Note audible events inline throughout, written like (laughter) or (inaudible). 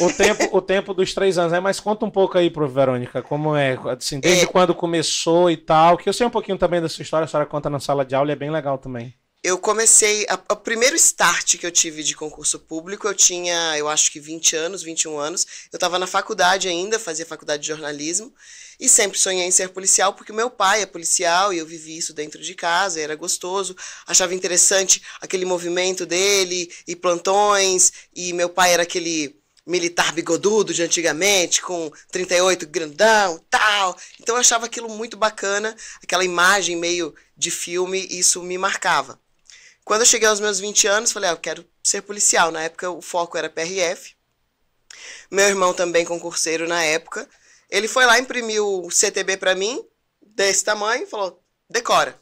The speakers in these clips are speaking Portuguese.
o, tempo, o tempo dos três anos, né? Mas conta um pouco aí, pro Verônica, como é, assim, desde é... quando começou e tal, que eu sei um pouquinho também da sua história, a senhora conta na sala de aula e é bem legal também. Eu comecei, o primeiro start que eu tive de concurso público, eu tinha, eu acho que 20 anos, 21 anos, eu estava na faculdade ainda, fazia faculdade de jornalismo, e sempre sonhei em ser policial, porque meu pai é policial, e eu vivi isso dentro de casa, era gostoso, achava interessante aquele movimento dele, e plantões, e meu pai era aquele militar bigodudo de antigamente, com 38 grandão tal. Então eu achava aquilo muito bacana, aquela imagem meio de filme, isso me marcava. Quando eu cheguei aos meus 20 anos, falei, ah, eu quero ser policial. Na época o foco era PRF. Meu irmão também concurseiro na época. Ele foi lá, imprimiu o CTB para mim, desse tamanho, e falou, decora.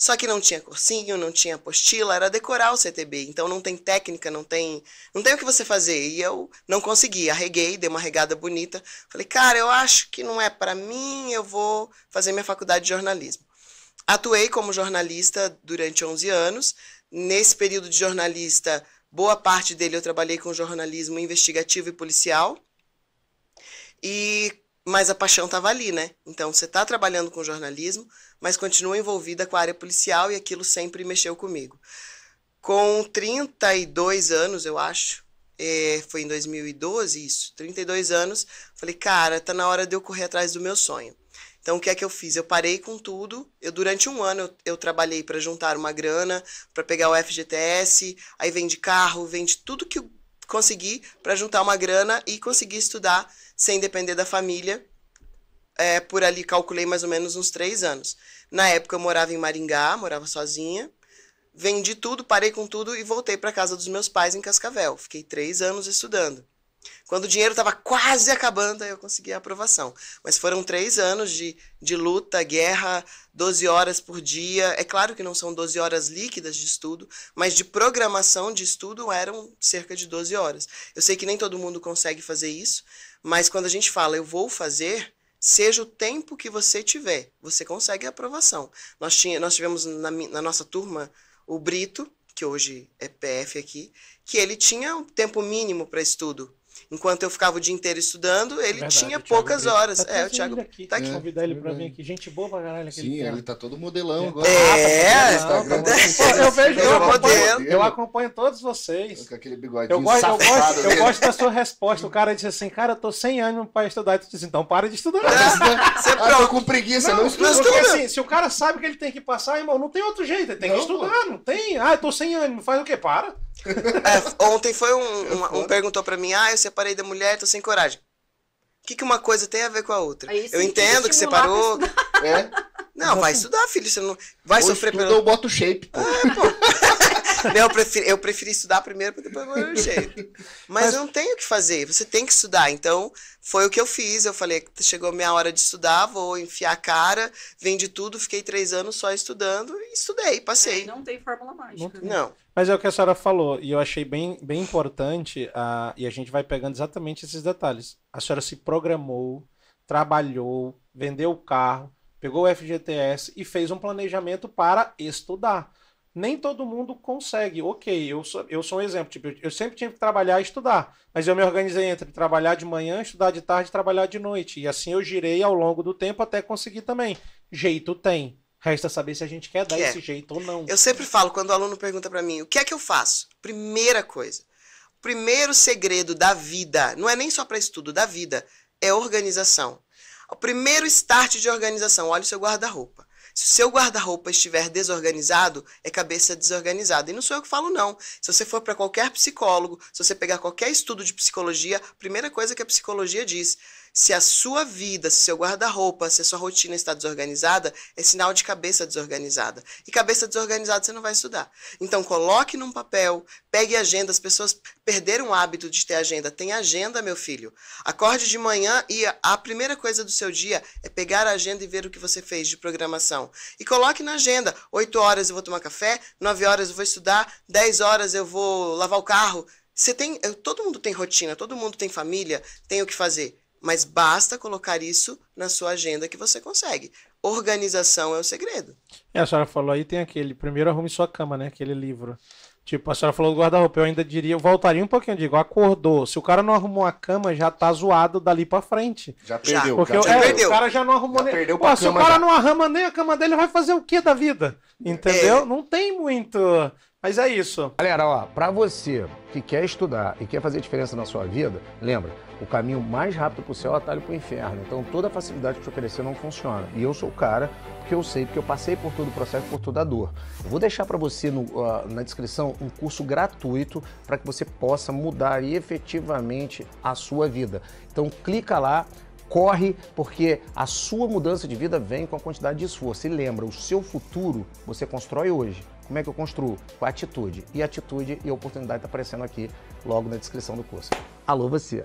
Só que não tinha cursinho, não tinha apostila, era decorar o CTB. Então não tem técnica, não tem, não tem o que você fazer. E eu não consegui, arreguei, dei uma regada bonita. Falei, cara, eu acho que não é para mim, eu vou fazer minha faculdade de jornalismo. Atuei como jornalista durante 11 anos. Nesse período de jornalista, boa parte dele eu trabalhei com jornalismo investigativo e policial. E mas a paixão estava ali, né? Então você está trabalhando com jornalismo, mas continua envolvida com a área policial e aquilo sempre mexeu comigo. Com 32 anos, eu acho, é, foi em 2012 isso, 32 anos, falei, cara, tá na hora de eu correr atrás do meu sonho. Então, o que é que eu fiz? Eu parei com tudo. Eu durante um ano eu, eu trabalhei para juntar uma grana, para pegar o FGTS, aí vende carro, vende tudo que conseguir para juntar uma grana e conseguir estudar sem depender da família. É, por ali calculei mais ou menos uns três anos. Na época eu morava em Maringá, morava sozinha. Vendi tudo, parei com tudo e voltei para casa dos meus pais em Cascavel. Fiquei três anos estudando. Quando o dinheiro estava quase acabando, aí eu consegui a aprovação. Mas foram três anos de, de luta, guerra, 12 horas por dia. É claro que não são 12 horas líquidas de estudo, mas de programação de estudo eram cerca de 12 horas. Eu sei que nem todo mundo consegue fazer isso, mas quando a gente fala eu vou fazer, seja o tempo que você tiver, você consegue a aprovação. Nós, tinha, nós tivemos na, na nossa turma o Brito, que hoje é PF aqui, que ele tinha um tempo mínimo para estudo Enquanto eu ficava o dia inteiro estudando, ele Verdade, tinha poucas Brito. horas. Tá é, o Thiago aqui. tá aqui. convidar ele pra mim aqui. Gente boa pra caralho. Sim, cara. ele tá todo modelão é. agora. É, ah, tá... É. eu né? vejo, eu tá acompanho, eu acompanho todos vocês. Com aquele bigodinho eu gosto, Eu gosto, eu gosto da sua resposta. O cara disse assim, cara, eu tô sem ânimo pra estudar. tu diz, então para de estudar. Você (laughs) é ah, tô com preguiça, não, não estuda. Porque assim, se o cara sabe que ele tem que passar, irmão, não tem outro jeito. Ele tem não, que estudar, pô. não tem. Ah, eu tô sem ânimo. Faz o quê? Para. É, ontem foi um, é um perguntou para mim, ah, eu separei da mulher, tô sem coragem. O que, que uma coisa tem a ver com a outra? Aí, eu entendo que separou. É? Não, vai estudar, filho. Você não vai Ou sofrer pelo. Eu boto shape. Pô. É, pô. (laughs) eu, prefiro, eu prefiro estudar primeiro para depois eu jeito. Mas, Mas não tem o que fazer, você tem que estudar. Então, foi o que eu fiz. Eu falei, chegou minha hora de estudar, vou enfiar a cara, vendi tudo, fiquei três anos só estudando e estudei, é, passei. É, não tem fórmula mágica. Não. Né? Mas é o que a senhora falou, e eu achei bem, bem importante, uh, e a gente vai pegando exatamente esses detalhes. A senhora se programou, trabalhou, vendeu o carro, pegou o FGTS e fez um planejamento para estudar nem todo mundo consegue. Ok, eu sou, eu sou um exemplo. Tipo, eu sempre tinha que trabalhar e estudar, mas eu me organizei entre trabalhar de manhã, estudar de tarde e trabalhar de noite. E assim eu girei ao longo do tempo até conseguir também. Jeito tem. Resta saber se a gente quer dar esse jeito ou não. Eu sempre falo, quando o aluno pergunta para mim, o que é que eu faço? Primeira coisa. Primeiro segredo da vida, não é nem só para estudo, da vida, é organização. O primeiro start de organização, olha o seu guarda-roupa. Se o seu guarda-roupa estiver desorganizado, é cabeça desorganizada. E não sou eu que falo, não. Se você for para qualquer psicólogo, se você pegar qualquer estudo de psicologia, primeira coisa que a psicologia diz: se a sua vida, se seu guarda-roupa, se a sua rotina está desorganizada, é sinal de cabeça desorganizada. E cabeça desorganizada você não vai estudar. Então coloque num papel, pegue agenda. As pessoas perderam o hábito de ter agenda. Tem agenda, meu filho. Acorde de manhã e a primeira coisa do seu dia é pegar a agenda e ver o que você fez de programação. E coloque na agenda. 8 horas eu vou tomar café, 9 horas eu vou estudar, 10 horas eu vou lavar o carro. Você tem, todo mundo tem rotina, todo mundo tem família, tem o que fazer. Mas basta colocar isso na sua agenda que você consegue. Organização é o segredo. É, a senhora falou aí, tem aquele. Primeiro arrume sua cama, né? Aquele livro. Tipo, a senhora falou do guarda-roupa. Eu ainda diria, eu voltaria um pouquinho, digo, acordou. Se o cara não arrumou a cama, já tá zoado dali pra frente. Já perdeu. Porque já, já é, perdeu. o cara já não arrumou já nem. Perdeu Pô, se o cara já. não arruma nem a cama dele, vai fazer o que da vida? Entendeu? É. Não tem muito. Mas é isso. Galera, ó, para você que quer estudar e quer fazer diferença na sua vida, lembra, o caminho mais rápido pro céu é atalho pro inferno. Então toda a facilidade que te oferecer não funciona. E eu sou o cara que eu sei, porque eu passei por todo o processo, por toda a dor. Eu vou deixar para você no, uh, na descrição um curso gratuito para que você possa mudar efetivamente a sua vida. Então clica lá, corre, porque a sua mudança de vida vem com a quantidade de esforço. E lembra, o seu futuro você constrói hoje. Como é que eu construo? Com a atitude. E atitude e oportunidade está aparecendo aqui logo na descrição do curso. Alô, você!